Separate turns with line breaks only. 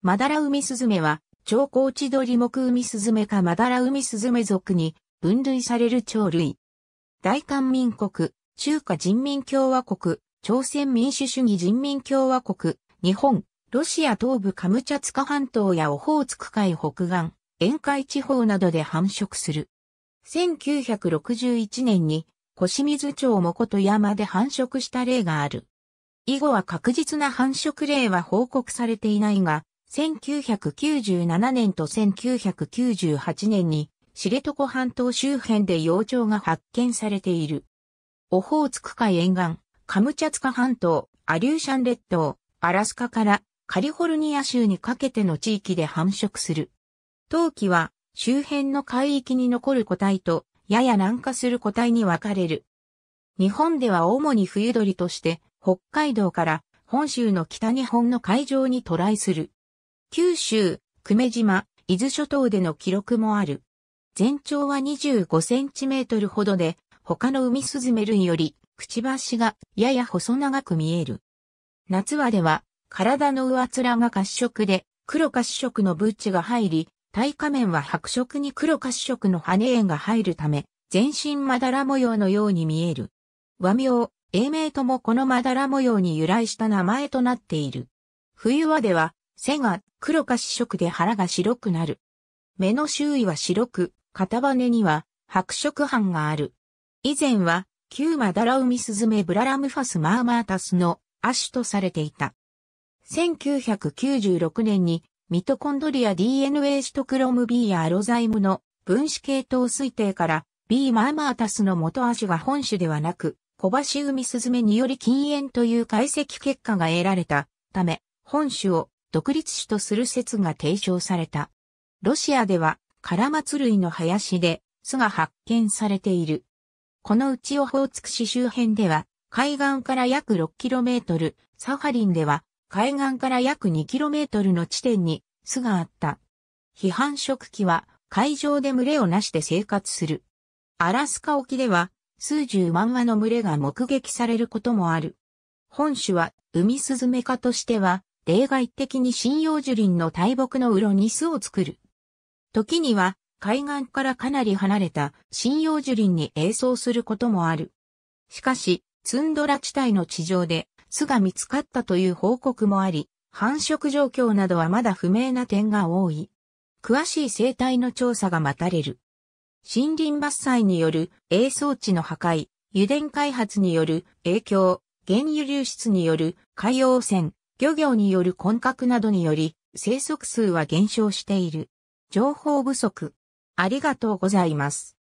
マダラウミスズメは、超高地鳥目ウミスズメかマダラウミスズメ属に分類される鳥類。大韓民国、中華人民共和国、朝鮮民主主義人民共和国、日本、ロシア東部カムチャツカ半島やオホーツク海北岸、沿海地方などで繁殖する。1961年に、小清水町と山で繁殖した例がある。以後は確実な繁殖例は報告されていないが、1997年と1998年に知床半島周辺で幼鳥が発見されている。オホーツク海沿岸、カムチャツカ半島、アリューシャン列島、アラスカからカリフォルニア州にかけての地域で繁殖する。冬季は周辺の海域に残る個体とやや南下する個体に分かれる。日本では主に冬鳥として北海道から本州の北日本の海上に渡来する。九州、久米島、伊豆諸島での記録もある。全長は25センチメートルほどで、他の海スズメ類より、くちばしがやや細長く見える。夏場では、体の上面が褐色で、黒褐色のブーチが入り、体下面は白色に黒褐色の羽縁が入るため、全身まだら模様のように見える。和名、英名ともこのまだら模様に由来した名前となっている。冬場では、背が黒か紫色で腹が白くなる。目の周囲は白く、片羽には白色斑がある。以前は、キューマダラウミスズメブララムファスマーマータスの亜種とされていた。1996年にミトコンドリア DNA シトクロム B やアロザイムの分子系統推定から B マーマータスの元亜種が本種ではなく、小橋ミスズメにより禁煙という解析結果が得られたため、本種を独立種とする説が提唱された。ロシアでは、カラマツ類の林で、巣が発見されている。このうちオホーツク市周辺では、海岸から約 6km、サハリンでは、海岸から約 2km の地点に巣があった。批判食器は海上で群れをなして生活する。アラスカ沖では数十万羽の群れが目撃されることもある。本種は海スズメ科としては例外的に針葉樹林の大木の裏に巣を作る。時には、海岸からかなり離れた針葉樹林に営巣することもある。しかし、ツンドラ地帯の地上で巣が見つかったという報告もあり、繁殖状況などはまだ不明な点が多い。詳しい生態の調査が待たれる。森林伐採による営草地の破壊、油田開発による影響、原油流出による海洋汚染、漁業による混獲などにより、生息数は減少している。情報不足。ありがとうございます。